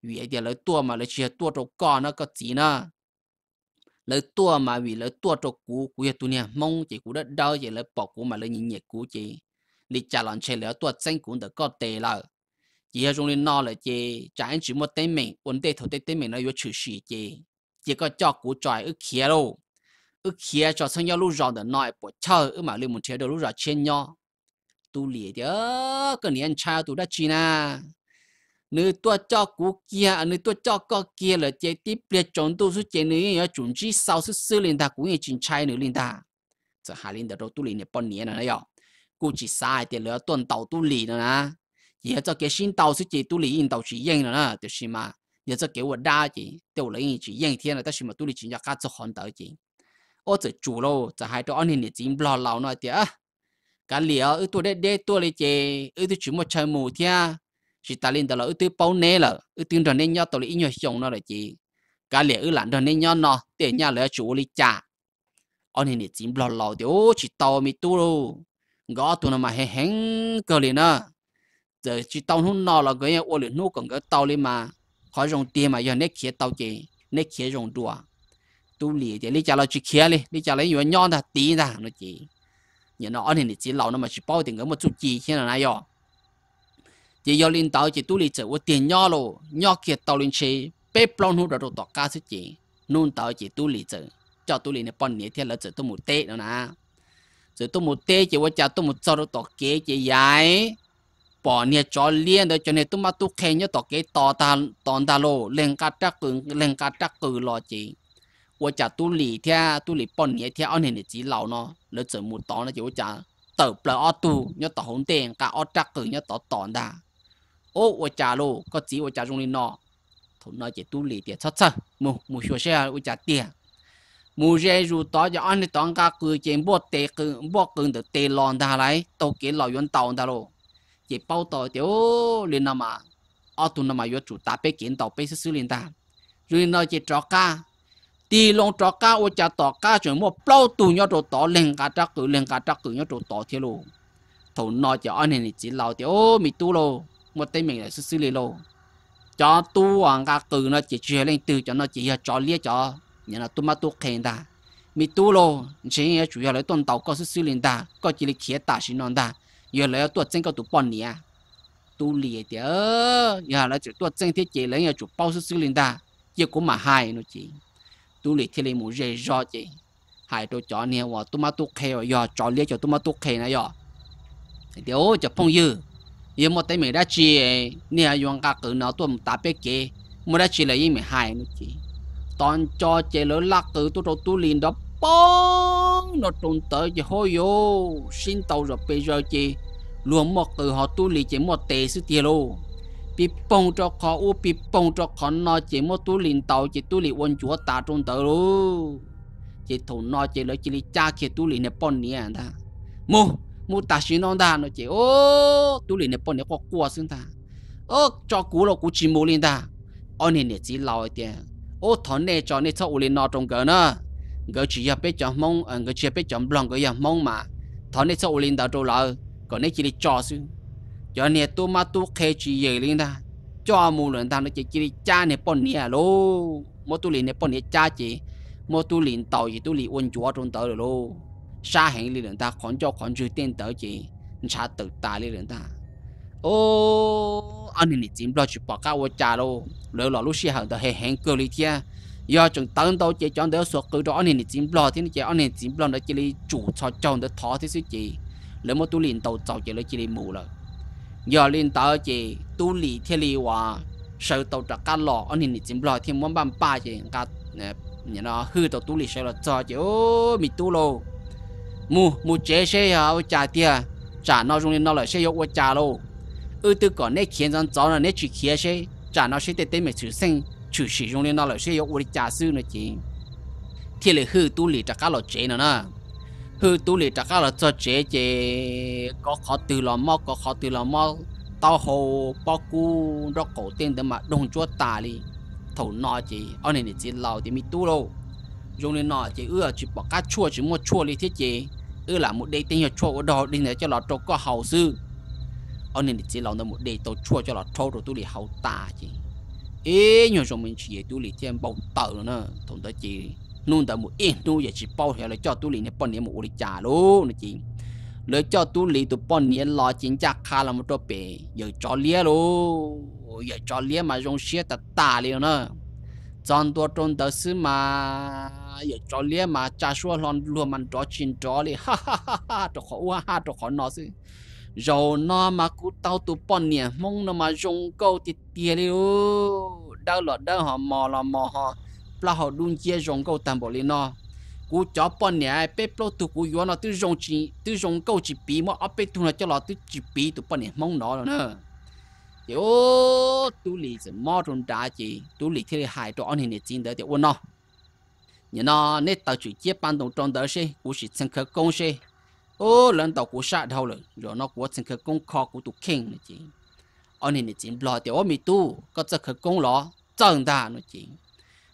vì thì lấy mà lấy chia tua cho nó có gì nữa lấy tua mà vì lấy tua cho cú cú tu nè mong chỉ cú đất đau chỉ lấy bỏ cú mà lấy nhìn nhẹ cú chỉ lý cha lòng chơi lấy tua chân cú được có tệ là chỉ là dùng nó là chỉ trả anh chỉ một tên mình ổn định thầu tên mình nó yếu chữ sĩ chỉ có cho cú trọi ức kia đâu ư kia cho sang nhau lúc rõ để nói bỏ chờ ư mà lưu một chế đồ lúc rõ trên nhau tu lì đi cái niên cha tu đã chi na nữ tua cho cú kia à, nữ tua cho co kia là chế tiếp biệt chọn tu sư chế nữ ở chuẩn chỉ sau số sư liên ta cũng như chính trai nữ liên ta giờ linh liên đầu tu lì này bao nhiêu nữa nhở cú chỉ sai thì lỡ tuần tàu tu lì nữa nè giờ cho cái xin tàu số chế tu lì in tàu chỉ yên nữa nè thì mà giờ cho cái vật đa chỉ tiêu lấy chỉ yên thiên là ta xin mà tu lì chỉ cho cá cho hòn tàu chỉ ô chỉ chủ lô chỉ hai đứa anh này chính lo lâu nói tiếc cả liệu ở tuổi đấy đấy tuổi này chơi ở tuổi chỉ một chơi mù thia chỉ ta linh đó là ở tuổi bao nè là ở tuổi đó nên nhau tuổi ít nhau sống nó là chỉ cả liệu ở lãnh đó nên nhau nó tiền nhà là chủ lý trả anh này chính lo lâu tiếc ô chỉ tao mi tu lô gõ tụi nó mà hẹn hẹn cơ liền à giờ chỉ tao nó nó là cái ô liền nó còn cái tao liền mà khó dùng tiền mà giờ nét khía tao chỉ nét khía dùng đùa tu liệt thì lý cha lo chỉ kia đi lý cha lấy nhiều nhon ta tí ra nó chỉ nhớ nó thì chỉ lâu nó mà chỉ bao tiền cái một chút gì thế là này rồi chỉ do linh tàu chỉ tu liệt chỉ có tiền nhon lo nhon kia tàu linh chế bé plon hút rồi tọt cá sức chỉ nôn tàu chỉ tu liệt chỉ cho tu liệt này bọn nhỉ thế là chỉ tu một tê nữa nè chỉ tu một tê chỉ có cha tu một cho đồ tọt kế chỉ dài bỏ nè cho liên đó cho nên tôi mà tôi khen nhớ tọt cái tọt ta tọt ta lo lên cá trắc cử lên cá trắc cử lo chỉ 我家都里天都里半年天，二年的几老呢，那怎么当呢？就讲豆不二度，要豆红点，噶二扎个要豆当的。哦，我家喽，个只我家中的呢，头那就都里天擦擦，木木学校我家店。mù rê rù đó cho anh toàn cả cứ chuyện bỏ tê cứ bỏ cứ được tê lòn ta lại tàu kế lò yon tàu ta lo chỉ bao tàu tiểu liền nào mà ở nào mà yếu chủ ta bé kiến tàu bé sư liền ta rồi nó chỉ trò ca đi long trọ cá ô chả tỏ cá chuẩn mua bao tù nhau đồ tọ lên cả trắc cử lên cả trắc cử nhau đồ tọ thế luôn thầu nọ cho anh này chỉ lao thì ô mi tu lô một tay mình lại xử lý lô cho tu hoàng cả cử nó chỉ chơi lên từ cho nó chỉ cho liếc cho nhà nó tu mà tu khen ta mi tu lô chỉ chủ yếu là tuần tàu có xử lý ta có chỉ là khía ta xin non ta giờ là tuột chân có tụ bọn nè à. tu liệt thì ơ giờ là tuột chân thiết chế lấy nhà chủ bao xử lý ta giờ cũng mà hai nó chỉ tu lì thiên lì mù rê rõ chị hai tôi chó nè và tôi mà tôi khe và giờ chó lia cho tôi mà tôi khe nè giờ thì điều cho phong dư giờ một tế mình đã chi nè dùng cả cử nó tôi tạp biết chị mới đã chi là gì mình hai nữa chị toàn cho chị lỡ lạc cử tôi cho tôi liền đó bóng nó trốn tới chị hôi yo xin tàu rồi bây giờ chị luôn một cử họ tu lì chị một tệ sự tiền luôn bị bông cho khó u bị bông cho khó nó chỉ một tu liền tàu chỉ tu liền quân chúa ta trung tàu luôn chỉ thủ nó chỉ lấy chỉ lấy cha kia tu liền này bọn nè ta mu mu ta xin nó ta nó chỉ ô tu liền này bọn nè có qua xin ta ô cho cú lo cú chỉ mu liền ta ô nè nè chỉ lâu tiền ô thằng nè cho nè cho u liền nó trong cỡ nữa gỡ chỉ ya biết chọn mông ờ, gỡ chỉ biết chọn lòng gỡ ya mông mà thằng nè cho u liền tàu trâu lợ còn nè chỉ lấy cho xin cho nên tôi mà tôi khai chỉ gì linh ta cho mù lần ta nó chỉ chỉ cha này bọn nè lô mỗi tu linh này bọn nè cha chỉ mỗi tu linh tàu gì tôi liền uốn chúa trong tàu rồi lô xa hẹn liền lần ta còn cho còn chưa tiền tàu chỉ cha tự ta liền lần ta ô anh này chỉ lo chụp bỏ cao ô cha lô lỡ lọ lúc xí hàng tàu hẹn hẹn cơ lý thia do chúng tấn tàu chỉ chọn đỡ số cứ đó anh này chỉ lo thì chỉ anh này chỉ lo nó chỉ chủ cho chọn đỡ thọ thì suy chỉ lỡ mỗi tu linh tàu tàu chỉ lỡ chỉ liền mù rồi giờ lên tới chỉ tu lì thiên lì hòa sau tàu trạc cá lò anh nhìn chim lò thêm món bám ba chỉ cá nhà nó hư tàu tu lì sau là cho chỉ ô mi tu lô mu mu chế xe à ô trả tiền trả nó dùng nó lại xe yếu ô trả lô ư từ còn nét khiến rằng cháu là nét chỉ kia xe trả nó xe tê tê mệt chữ sinh chữ sử dụng nó lại xe yếu ô trả sư nữa chỉ thiên lì hư tu lì trạc cá lò chế nữa nè hư tu lì trả là cho chế chế có khó từ lò mò có khó từ lò mò tao hồ bao cu đó cổ tên đó mà đông chúa tà đi thầu nọ chế ở này này chị lào thì mi tu đâu dùng lên nọ chế ưa chỉ bỏ cá chua chỉ mua chua đi thiết chế ưa là một đây tên là chua ở đó đi này cho lọ trâu có hầu sư ở này này chị lào nó một đây tàu chua cho lọ trâu rồi tu lì hầu tà chị ế nhiều rồi mình chỉ tu lì thêm bầu tợ nữa thằng tới chế nung ta mu in nu ya chỉ bao hiểu là cho tu lý này bao nhiêu mu đi trả luôn nó chỉ lỡ cho tu lý tu bao nhiêu lo chính cha khá là một to bể giờ cho lia luôn giờ cho lia mà dùng xe ta ta liền nữa chọn tua trôn tớ sư mà giờ cho lia mà cha xua lon luôn mình đó chín đó liền [LAUGHS] ha ha ha ha cho khó ha to cho khó nó sư rồi nó mà cứ tao tụ bao nhiêu mong nó mà dùng câu thì tiền đi đâu lọt đâu họ mò là mò họ là họ luôn dễ dùng câu tam bỏ lên nó cú chó bọn nè bé bố tụ cú yếu nó tự dùng chỉ tự dùng câu chỉ bí mà áp bé tụ nó cho nó tự chỉ bí tụ bọn nè mong nó rồi nè. yo tụ lì sẽ mò trong đá chỉ tụ lì thì hại cho anh hình chính đỡ thì ôn nó nhớ nó nét tàu chỉ tiếp ban đồng trong đỡ xe cú chỉ chân khởi công xe ô lần đầu cú sát đầu rồi rồi nó cú chân khởi công khó cú tụ kinh nữa chỉ anh hình chính lo thì ôm mi tụ có chân khởi công lo chẳng đa nữa chỉ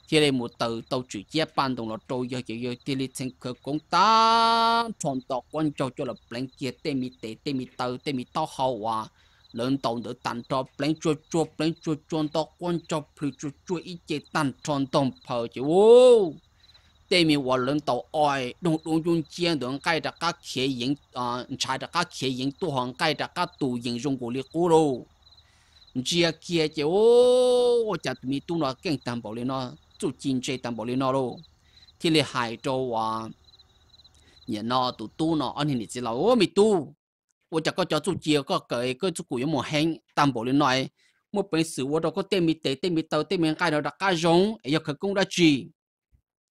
khi này một từ tàu chủ gia ban đồng là trôi do chỉ do tỷ lệ thành cơ công ta chọn tàu quan trọng cho là bánh kia tên mi tê tê mi tàu tên mi tàu hậu à lớn tàu được tàn cho bánh chua chua bánh chua chua tàu quan trọng phi chua chua ít chế tàn chọn tàu phở chứ ô tên mi và lớn tàu oi đồng đồng dùng chiến đường cái đặc cá khía yến à trái đặc cá khía yến tu hàng cái đặc cá tu yến dùng của liệt cũ rồi chia kia chứ ô chặt mi tu nó kinh tâm bảo lên nó chủ chính chế tam bộ lý nó rồi thì lì châu à nhà nó tụ tu nó anh hình chỉ là ô mi tu ô chắc có cho chủ chia có cái cái chủ cùi một hẹn tam bộ lý nói một bên sự ô đó có tên mi tế tên mi tàu tên mi cái đó đã cá giống ấy giờ cũng đã chi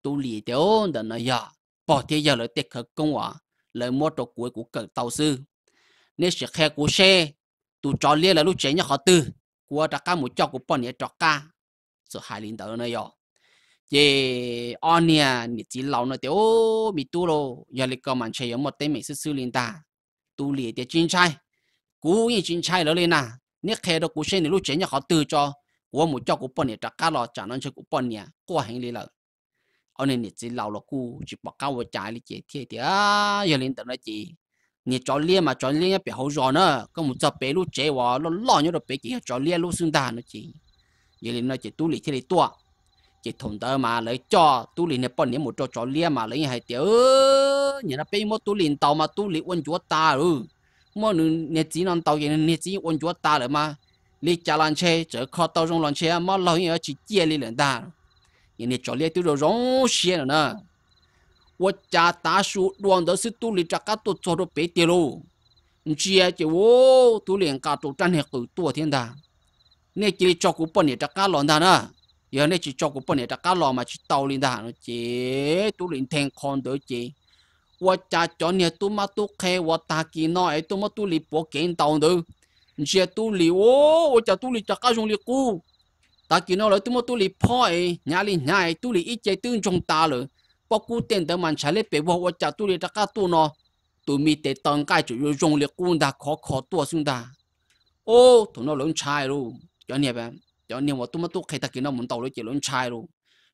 tu lì theo đó nó ya bỏ thế giờ lại tiếc công à lại mua đồ cuối của cỡ tàu sư nên sẽ khe của xe tụ cho lia là lúc chế nhà họ tư của đã cá một cho của bọn nhà cho cá sự hại lính đó này rồi ye onia nhị chỉ lâu nữa ô, bị tu lo giờ lịch có mình chơi một tên mình sư sư linh ta tu lì thì chuyên trai cú như chuyên trai rồi lên à nếu khi đó cú xem thì lúc chơi nhà họ tự cho của một cho cú bận này trả cá lo trả nó chơi cú bận này qua hành đi lợ ông này nhị chỉ lâu lo cú chỉ bỏ cao vào trái lý chơi thiệt thì à giờ lên tận đó chỉ nhị cho liên mà cho liên bị hậu rồi nữa có một giờ bé lúc chơi vào nó lo nhớ được bé chỉ cho liên lúc xương ta nó chỉ giờ lên nói chỉ tu lì thì này tua chỉ thùng tơ mà lấy cho tu luyện này bọn nhé một chỗ trò lia mà lấy hai tiểu nhà nó bây mốt tu luyện tàu mà tu luyện quân chúa ta ừ mỗi nửa nè chỉ non tàu vậy nè chỉ quân chúa ta rồi mà lý cha lan xe chở kho tàu rong lan xe mà lâu như chỉ chia lý lần ta nhà nè trò lia tiêu rồi rong xe nè. nữa nè 我家大叔乱的是肚里这个都做到白的喽，你接着我肚里个都站起来多天的，你给你照顾不你这个乱的呢？ยังได้ชิจอกุปนิ่ยจะก้าวมาชิตาลินดานุจีตุลินเทงคอนเดอจีว่าจะจอนนี่ตุมาตุเขว่าตากีน้อยตุมาตุลิปโอเก่งตาวเดนี่เจตุลิโอว่าจะตุลิจัก้าวงลิกูตากีน้อยตุมาตุลิพ่อเอ๋ยาลินายตุลิอีเจตึงจงตาเลยปกูเต็นเดมันใช้เล็บว่าว่าจะตุลิจะก้าตัวนอะตุมีแต่ตังใกล้จุยชงลิกูนะขอขอตัวสุดาโอ้ัวนเอหลงชายรู้จอนเนี่ยแบบ cho nên mà tụi mà tụi khai thác cái nó muốn tàu lấy chỉ luôn chai luôn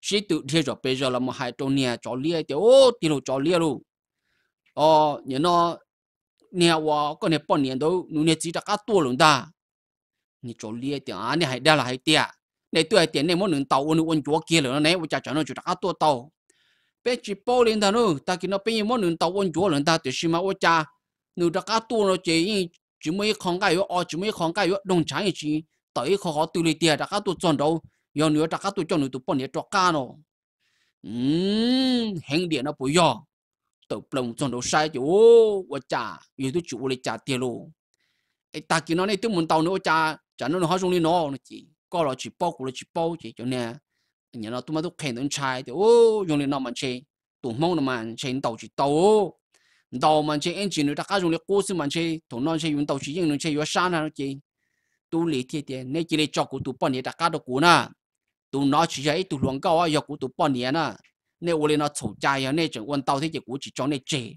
sĩ tự thế rồi bây giờ là một hai trâu nè chó lia thì ô thì lo chó lia luôn ờ nhớ nó nè wa có nè bao nhiêu đâu nuôi nè chỉ đặt cá tua luôn ta nè chó lia thì à nè hay đa là hay tia nè tôi hay tiền nè muốn nửa tàu nửa quân chúa kia rồi nè vợ cha chó nó chỉ đặt cá tua tàu bây giờ bao lên đó, nữa ta kia nó bây mỗi nửa tàu quân chúa luôn ta thì xí mà vợ cha nửa đặt cá tua nó chỉ chỉ mấy con cái ở chỉ mấy con cái ở đồng trái chỉ tới khó khó tu lì tiền đã các tụ chọn đâu giờ nữa đã các tụ chọn nữa tụ bọn nhé cho cá nó ừm hẹn điện nó bùi giờ tụ lòng chọn đâu sai chứ ô ô cha giờ tụ chủ lì cha tiền luôn ta kia nó này tụ muốn tàu nữa cha cha nó nó hóa xuống đi nó nó chỉ có là chỉ bao cũng là chỉ bao chỉ cho nè nhà nó tụi mà tụi khen tụi trai thì ô dùng lên nó mà chơi tụi mong nó mà chơi đầu chỉ đầu đầu mà chơi anh chị nữa ta cá dùng lên cố sự mà chơi tụi nó chơi dùng đầu chỉ riêng nó chơi vừa sáng nào chơi tu lý thiệt thiệt nên chỉ để cho cụ tụ bọn nhé đặc cá đó cụ na tụ nó chỉ ấy tụ luồng cao á giờ cụ tụ bọn nhé na nên ôi nó sầu trái á nên chẳng quan tao thế chỉ cụ chỉ cho nên chế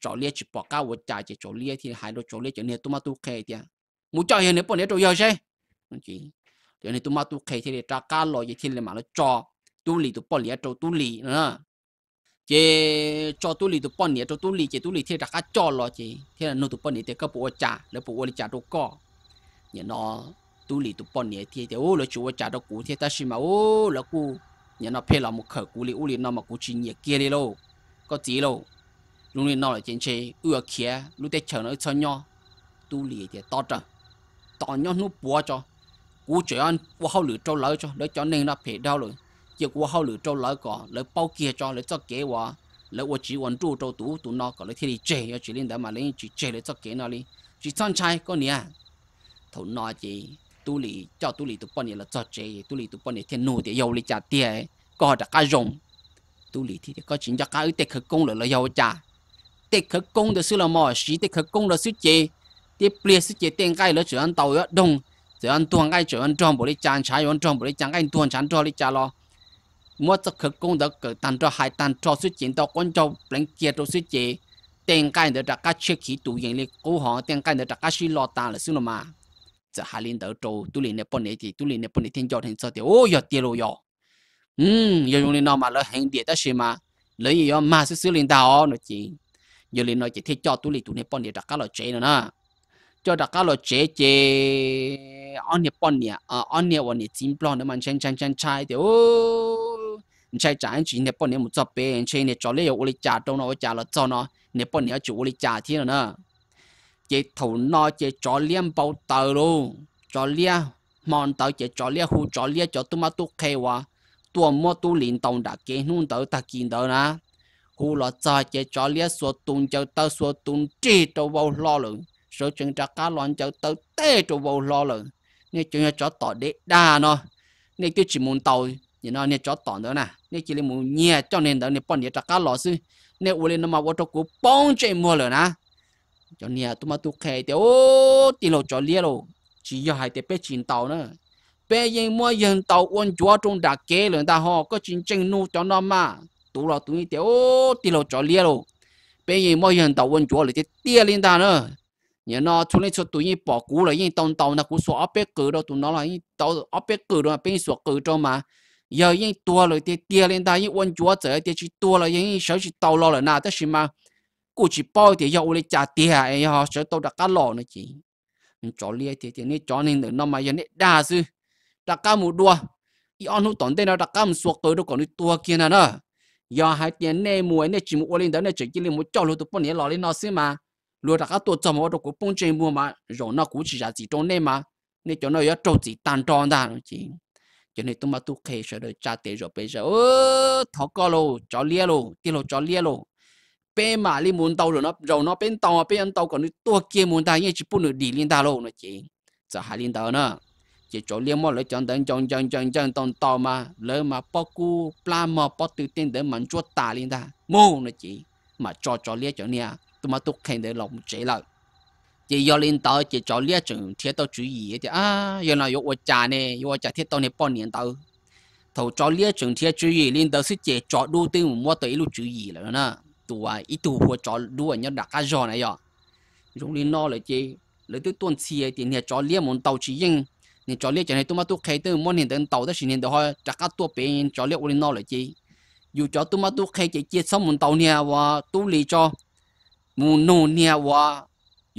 cho liệt chỉ bỏ cao vật trái chỉ cho liệt thì hai đứa cho liệt cho nên tụ mà tụ khai thiệt muốn cho hiện nên bọn nhé đâu giờ chứ chỉ cho nên tụ mà tụ khai thì để đặc cá lo gì thì là mà nó cho tu lý tụ bọn nhé cho tu lý na, chế cho tu lý tụ bọn nhé cho tu lý chỉ tu lý thì đặc cá cho lo chỉ, thì là nó tụ bọn nhé thì các bộ trả là bộ vật trả đâu có nhà nó tu lì tu bọn nhẹ thiệt, thì ô là chú trả đâu cú thiệt, ta xin mà ô là cú nhà nó phê là một khởi cú lì ô lì nó mà cú chỉ nhẹ kia đi lô có gì lô lúc này nó là trên chế ưa kia lúc tết chờ nó cho nhau tu lì thì to trở to nhau nó bùa cho cú chỉ ăn cú hao lửa trâu lỡ cho để cho nên nó phê đau rồi giờ cú hao lửa trâu lỡ có lấy bao kia cho lấy cho kế quá lấy ô chỉ quần trụ trâu tú tú nó có lấy thì chế chỉ lên đó mà lấy chỉ chế lấy cho kế nó đi chỉ chăn chai con nè thổ nọ chị tu lì cho tu lì tu bọn là cho chị tu lì tu bọn thiên nô thì yêu lì trả tiền có đã cá rồng tu lì thì có chính cho cá ư tết khởi công là là yêu trả tết khởi công được sự là mò sĩ tết khởi công là sự chị tết ple sự chị tiền cái là chuyện ăn tàu đó đông chuyện ăn tuồng cái chuyện ăn tròn bộ lì chán trái ăn tròn bộ lì chán cái tuồng chán tròn lì trả lo mua cho khởi công được cỡ tàn cho hai tàn cho sự chuyện tàu con trâu bánh kia cho sự chị tiền cái được trả cá chưa khí tụ yên lì cố hàng tiền cái được trả cá sĩ lo tàn là sự là mà จะหาลินเตอร์โจตุลินเนี่ยปนเนี่ยจีตุลินเนี่ยปนเนี่ยเทียนยอดเห็นเสตียวโอ้ยอดเตียวโยอืมยอดยงลินนอมาเลยเห็นเดียดได้ใช่ไหมเลยยอมมาซื้อลินดาวหน่อยจียอดลินหน่อยจีเทียนยอดตุลินตุเนี่ยปนเนี่ยดักก้าหล่อเจนนะจอดักก้าหล่อเจเจอันเนี่ยปนเนี่ยอ่าอันเนี่ยวันเนี่ยจิ้มปลอนเนี่ยมันเชนเชนเชนชายเดียวใช่จ่ายจีเนี่ยปนเนี่ยมุจจเปนเชนเนี่ยจอเลี้ยวอุลิจ่าตรงนั้นจ่าหล่อจอเนาะเนี่ยปนเนี่ยจู่อุลิจ่าที่เนาะ chế thầu no chế cho liêm bầu tờ luôn cho lia mòn tờ chế cho lia hù cho lia cho tụi mà tụi khe wa tụi mua tụi liền tông đã kế nung tờ ta kiến tờ nà hù lo cho chế cho lia số tung cho tờ số tung chỉ tàu bao lo lửng số chân trạc cá lon cho tờ tê tàu bao lo lửng nên chúng cho tỏ đế đa nó nên tôi chỉ muốn tàu như nó nên cho tỏ nữa nè nên chỉ lấy muốn nhẹ cho nên đó nên bọn nhẹ trạc cá lọ sư nên ule nó mà vô trong cuộc bông chạy mua rồi nè cho nia tụi mà tụi khay thì ô tì lô cho lia lô chỉ giờ hai tê bé chín tàu nữa bé yên mua yên tàu quân chúa trong đặc kế lượng ta ho, có chính chính nu cho nó mà tụi lô tụi thì ô tì lô cho lia lô bé yên mua yên tàu quân chúa là thì tia lên ta nữa nhớ nó chúng lấy cho tụi yên bỏ gu là yên tàu tàu nó cú số áp bé cử đâu tụi nó là yên tàu áp bé cử đâu bên số cử cho mà giờ yên tua rồi thì tia lên ta yên quân chúa trở thì chỉ tua là yên sợ chỉ tàu lo là na tất gì ma u chỉ bao thì yêu lấy trả tiền ấy họ sẽ tôi đã cá lò nữa chị chó lia thì thì nên chó nên nữa nó mà giờ nên đa sư đã cá mù đua ý ông hữu tổn tên nó đã cá mù suộc tới đâu còn đi tua kia nè nữa giờ hai tiền nè mùa nè chỉ mua lên đó nè chỉ kia lên một chó luôn tụi bọn nay lò lên nó xí mà luôn đã cá tua cho mà tôi cũng bông trên mua mà rồi nó cũng chỉ là gì trong nè mà nên cho nó giờ trâu chỉ tan tròn ra nữa chị cho nên tôi mà tôi khe sợ được trả tiền rồi bây giờ ơ thọ co lô chó lia lô tiền lô chó lia lô bé mà li muốn tàu rồi nó rồi nó bên tàu bên tàu còn tua kia muốn ta như chỉ bún được đi lên ta lộ nó chỉ giờ hai lên tàu nữa chỉ chỗ liên mò lấy chọn tận chọn chọn chọn chọn tàu tàu mà lỡ mà bao cu plan mà bao tự tin để mình chuột ta lên ta mô nó chỉ mà cho cho lia chọn này, tôi mà tôi khen để lòng chế lại chỉ do lên tàu chỉ cho lia chọn thiết tàu chú ý thì à giờ nào yêu cha nè yêu cha thiết tàu này bao nhiêu tàu thầu cho lia chọn thiết chú ý lên tàu sẽ chỉ cho đủ tiền mua tới lúc chú ý rồi nè tua ít tu hùa cho đuôi nhau đặt cá giò này à chúng đi no lại chứ lấy tôi tuần xì thì nhà cho lia muốn tàu chỉ riêng nhà cho lia chẳng này tôi mà tôi khai tôi muốn hiện tượng tàu đó xin hiện đó chắc cá tua bé cho lia uli no lại chứ dù cho tôi mà tôi khai chỉ chết xong muốn tàu nhà và tôi lì cho muốn nô nhà và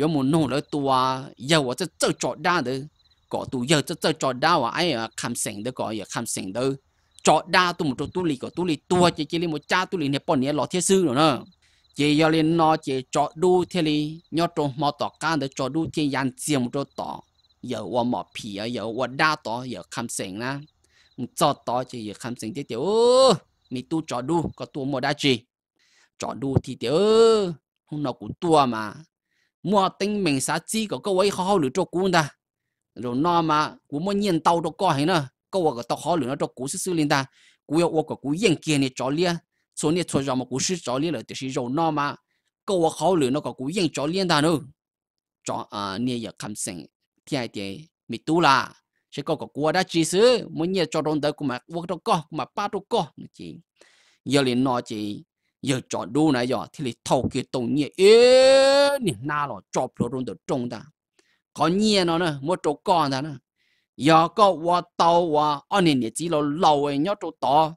có muốn nô lại tua giờ và sẽ chơi cho đa được có tu giờ sẽ chơi cho đa và ai à cảm sinh được có giờ cảm sinh được cho đa tu một chỗ tu lì có tu lì tua chỉ chỉ lì một cha tu lì này bọn nè lọ thiết sư rồi nè chỉ giờ lên nó chỉ cho đu thế lì nhớ trong mò tỏ can để cho đu chỉ dàn xiêm một chỗ tỏ giờ qua mò phì giờ qua đa tỏ giờ khám sinh na một cho tỏ chỉ giờ khám sinh thế tiểu mi tu cho đu có tu mò đa chi cho đu thì tiểu hôm nào cũng tua mà mua tinh mình xá chi có cái ấy khó hao lựa cho cú ta rồi nó mà cũng muốn nhiên tàu đâu có hay nữa câu ở cái tao khó lựa nó cho cú sư sư lên ta cú yêu ô của cú yên kia này cho lia số này thôi rằng mà cú sư cho lia là thì sĩ rồi nó mà câu ở khó lựa nó có cú yên cho lia ta nữa cho à nè giờ cảm sinh thì ai thì mi tu la, sẽ có cú đã chỉ sư muốn nhớ cho đông tới cũng mà quốc đâu có mà ba đâu có chỉ giờ liền nói chỉ giờ cho đủ này giờ thì liền thâu cái tổng nhẹ ế nè na lo cho pro đông tới trong ta có nhẹ nó nữa mua trâu con ta nữa giờ có hoa tàu hoa, anh nè chỉ lo lâu ấy nhớ chỗ to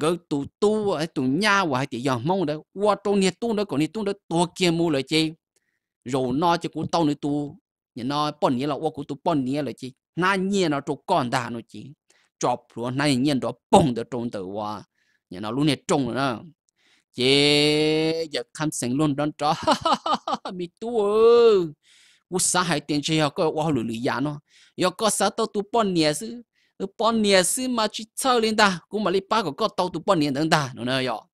gỡ tụ tu ấy tụ nhà và thì giờ mong đấy qua chỗ nè tu nữa còn nè tu nữa to kia mua lại chi rồi nó chỉ cũng tàu này tu nhà nó bọn nè là qua cũng tụ bọn nè lại chi na nhẹ nó chỗ con đà nó chi chọc rồi na nhẹ đó bùng được trông tử hoa, nhà nó luôn nè trông nữa chế giờ khám sinh luôn đón chó mi tu ơi 我啥还点这要个我好努力呀喏，要个啥都读半年是，半年是嘛去操练的，我嘛哩八个个都读半年等的，侬那要，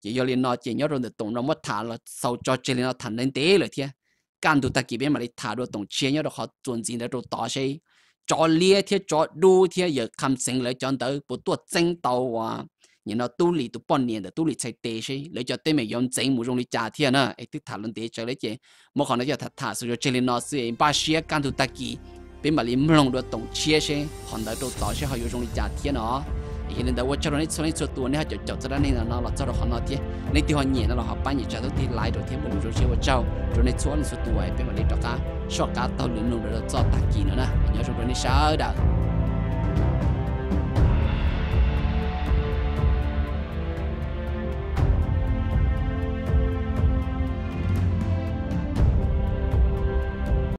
也要哩那也要人的懂那么谈了，少交这里那谈能得了天，干都他这边嘛哩谈着懂钱要的好赚钱的都打些，找猎天找路天也看成来讲到不多争斗啊。nó tu tu tu chạy 你那都里都半年的都里才得些，你就对面用真木容易家庭呢，哎，都讨论得着了些，莫看那叫他他说这里那是把些干都得给，别嘛你木容易懂些些，看到都早些还有容易家庭呢。hiện nay lấy cho nên cho nên cho tôi nên cho cho cho nên là nó là cho được họ nó thế nên thì họ nhẹ nó là họ bán gì cho tôi thì lại được thế mình rồi chơi vào trâu rồi nên xuống số tuổi bên mà lấy cho cá số cá tao lượn lượn rồi cho ta kỳ nữa nè nhớ rồi nên sao đâu